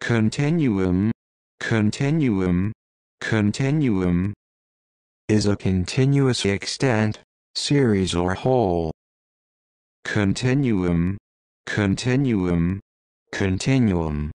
Continuum, continuum, continuum is a continuous extent, series or whole. Continuum, continuum, continuum